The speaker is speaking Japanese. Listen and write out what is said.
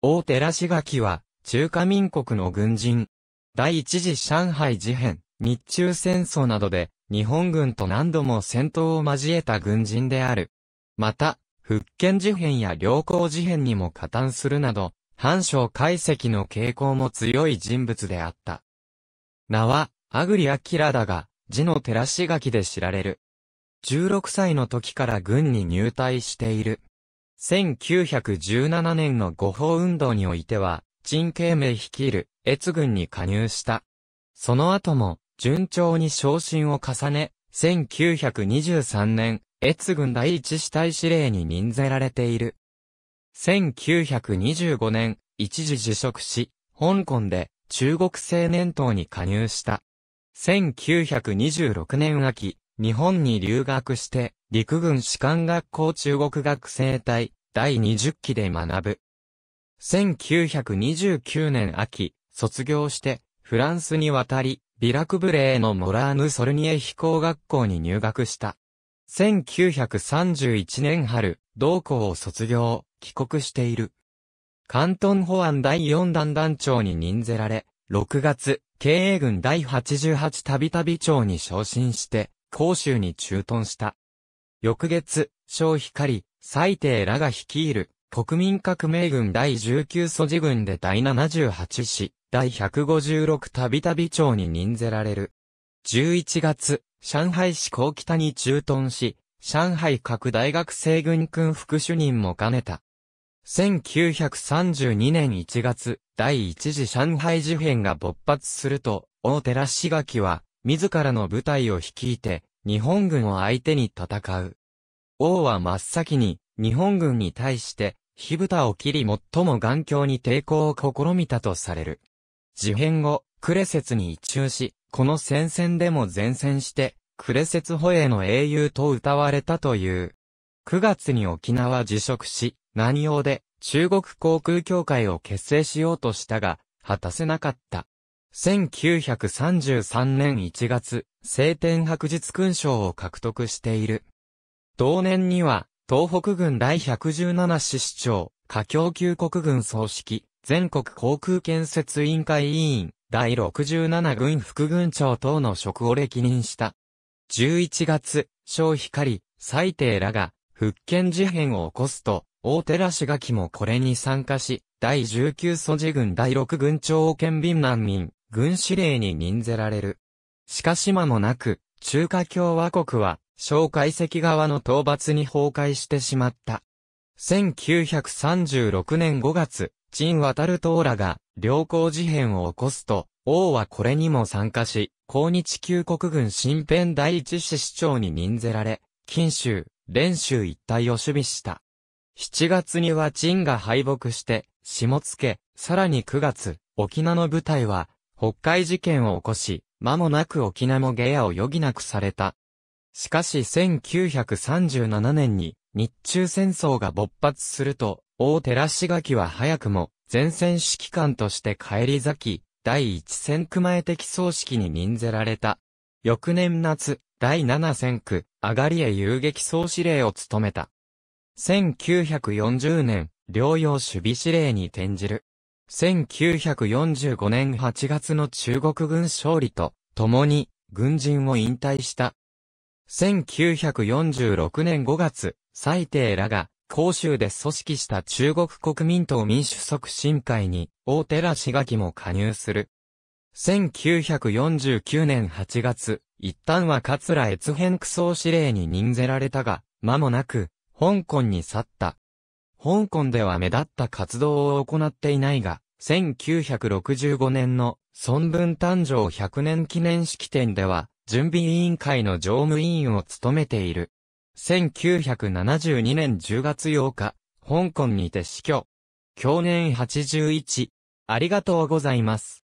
大寺氏垣は、中華民国の軍人。第一次上海事変、日中戦争などで、日本軍と何度も戦闘を交えた軍人である。また、福建事変や良好事変にも加担するなど、反省解析の傾向も強い人物であった。名は、アグリアキラだが、字の寺氏垣で知られる。16歳の時から軍に入隊している。1917年の五法運動においては、陳慶明率いる越軍に加入した。その後も、順調に昇進を重ね、1923年、越軍第一死体司令に任ぜられている。1925年、一時辞職し、香港で中国青年党に加入した。1926年秋、日本に留学して、陸軍士官学校中国学生隊、第20期で学ぶ。1929年秋、卒業して、フランスに渡り、ビラクブレーのモラーヌ・ソルニエ飛行学校に入学した。1931年春、同校を卒業、帰国している。関東保安第4弾団長に任ぜられ、6月、経営軍第88たびたび長に昇進して、甲州に駐屯した。翌月、小光、最低らが率いる、国民革命軍第19素地軍で第78師、第156たびたびに任ぜられる。11月、上海市高北に駐屯し、上海各大学生軍君副主任も兼ねた。1932年1月、第一次上海事変が勃発すると、大寺志垣は、自らの部隊を率いて、日本軍を相手に戦う。王は真っ先に、日本軍に対して、火蓋を切り最も頑強に抵抗を試みたとされる。事変後、クレセツに移住し、この戦線でも前線して、クレセツ保衛の英雄と歌われたという。9月に沖縄辞職し、何用で中国航空協会を結成しようとしたが、果たせなかった。1933年1月、聖天白日勲章を獲得している。同年には、東北軍第117師市長、下京級国軍総指揮、全国航空建設委員会委員、第67軍副軍長等の職を歴任した。11月、小光、最低らが、復権事変を起こすと、大寺志垣もこれに参加し、第19素地軍第6軍長を兼便難民、軍司令に任ぜられる。しかし間もなく、中華共和国は、蒋介石側の討伐に崩壊してしまった。1936年5月、陳渡る党らが、良好事変を起こすと、王はこれにも参加し、抗日旧国軍新編第一支市長に任ぜられ、近州、連州一帯を守備した。7月には陳が敗北して、下野、さらに9月、沖縄の部隊は、北海事件を起こし、間もなく沖縄も下野を余儀なくされた。しかし1937年に日中戦争が勃発すると、大寺志垣は早くも前線指揮官として帰り咲き、第一戦区前的葬式に任ぜられた。翌年夏、第七戦区、上がりへ遊撃総司令を務めた。1940年、療養守備司令に転じる。1945年8月の中国軍勝利と、共に、軍人を引退した。1946年5月、蔡帝らが、広州で組織した中国国民党民主促進会に、大寺志垣も加入する。1949年8月、一旦は桂越辺区総司令に任ぜられたが、間もなく、香港に去った。香港では目立った活動を行っていないが、1965年の孫文誕生100年記念式典では、準備委員会の常務委員を務めている。1972年10月8日、香港にて死去。去年81。ありがとうございます。